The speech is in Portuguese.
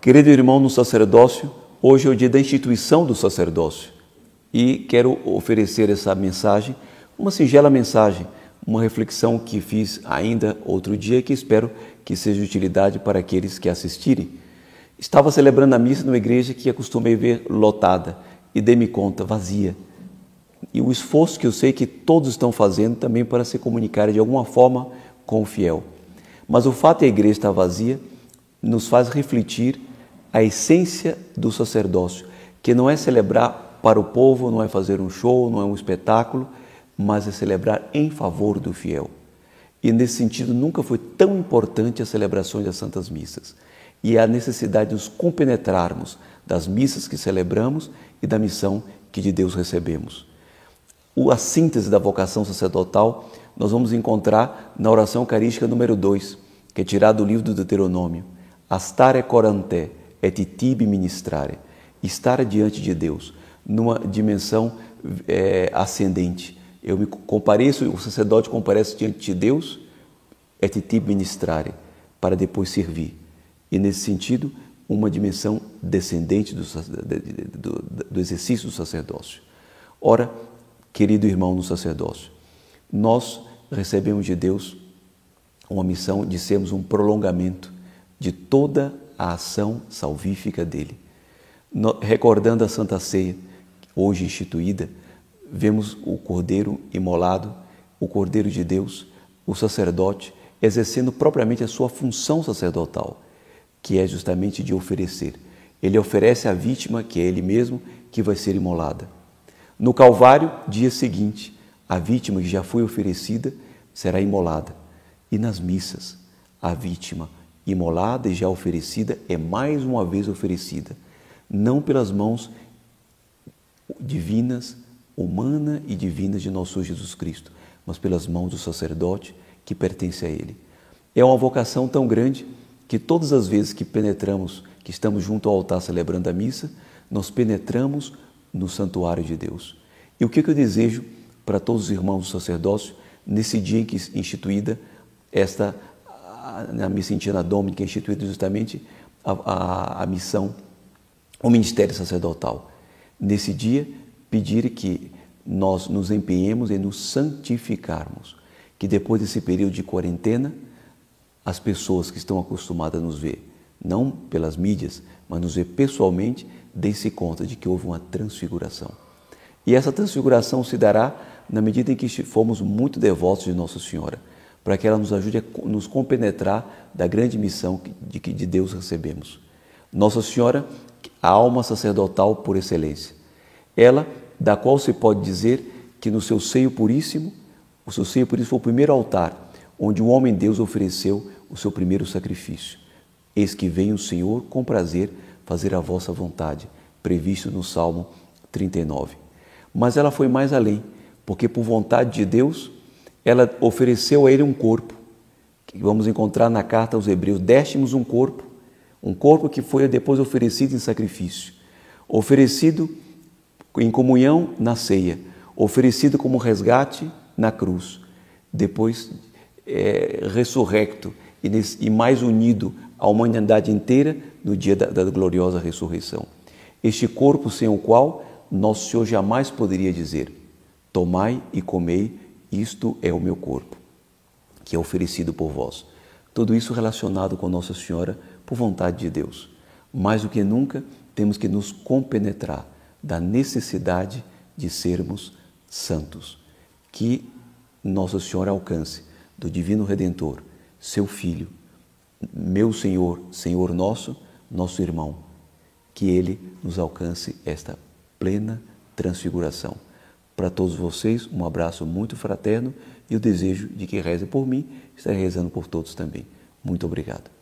Querido irmão no sacerdócio, hoje é o dia da instituição do sacerdócio e quero oferecer essa mensagem, uma singela mensagem, uma reflexão que fiz ainda outro dia que espero que seja de utilidade para aqueles que assistirem. Estava celebrando a missa numa igreja que acostumei ver lotada e dei-me conta, vazia. E o esforço que eu sei que todos estão fazendo também para se comunicar de alguma forma com o fiel. Mas o fato de é a igreja estar vazia nos faz refletir a essência do sacerdócio, que não é celebrar para o povo, não é fazer um show, não é um espetáculo, mas é celebrar em favor do fiel. E nesse sentido, nunca foi tão importante as celebrações das Santas Missas. E a necessidade de nos compenetrarmos das missas que celebramos e da missão que de Deus recebemos. A síntese da vocação sacerdotal nós vamos encontrar na oração eucarística número 2, que é tirada do livro do Deuteronômio. Astare coranté, é et tibi ministrare. Estar diante de Deus numa dimensão é, ascendente. Eu me compareço, o sacerdote comparece diante de Deus é et tibi ministrare, para depois servir. E nesse sentido, uma dimensão descendente do, do, do, exercício do sacerdócio. Ora, querido irmão no sacerdócio, nós recebemos de Deus uma missão de sermos um prolongamento de toda a ação salvífica dele. No, recordando a Santa Ceia, hoje instituída, vemos o Cordeiro imolado, o Cordeiro de Deus, o sacerdote, exercendo propriamente a sua função sacerdotal, que é justamente de oferecer. Ele oferece a vítima, que é ele mesmo, que vai ser imolada. No Calvário, dia seguinte, a vítima que já foi oferecida será imolada. E nas missas, a vítima, imolada e já oferecida, é mais uma vez oferecida, não pelas mãos divinas, humana e divinas de nosso Jesus Cristo, mas pelas mãos do sacerdote que pertence a Ele. É uma vocação tão grande que todas as vezes que penetramos, que estamos junto ao altar celebrando a missa, nós penetramos no santuário de Deus. E o que, eu desejo para todos os irmãos do sacerdócio nesse dia em que instituída esta na né, missa Intina Domini, que é instituído justamente a, a, a missão, o ministério sacerdotal. Nesse dia, pedir que nós nos empenhemos em nos santificarmos, que depois desse período de quarentena, as pessoas que estão acostumadas a nos ver, não pelas mídias, mas nos ver pessoalmente, dêem se conta de que houve uma transfiguração. E essa transfiguração se dará na medida em que formos muito devotos de Nossa Senhora para que ela nos ajude a nos compenetrar da grande missão de que de Deus recebemos. Nossa Senhora, a alma sacerdotal por excelência, ela da qual se pode dizer que no seu seio puríssimo, o seu seio puríssimo foi o primeiro altar onde o homem Deus ofereceu o seu primeiro sacrifício. Eis que vem o Senhor com prazer fazer a vossa vontade, previsto no Salmo 39. Mas ela foi mais além, porque por vontade de Deus ela ofereceu a ele um corpo, que vamos encontrar na carta aos Hebreus: destemos um corpo, um corpo que foi depois oferecido em sacrifício, oferecido em comunhão na ceia, oferecido como resgate na cruz, depois é, ressurrecto e, nesse, e mais unido à humanidade inteira no dia da, da gloriosa ressurreição. Este corpo sem o qual nosso Senhor jamais poderia dizer: Tomai e comei isto é o meu corpo, que é oferecido por vós. Tudo isso relacionado com Nossa Senhora por vontade de Deus. Mais do que nunca, temos que nos compenetrar da necessidade de sermos santos. Que Nossa Senhora alcance do Divino Redentor, seu Filho, meu Senhor, Senhor nosso, nosso irmão, que ele nos alcance esta plena transfiguração. Para todos vocês, um abraço muito fraterno e o desejo de que reze por mim, estarei rezando por todos também. Muito obrigado.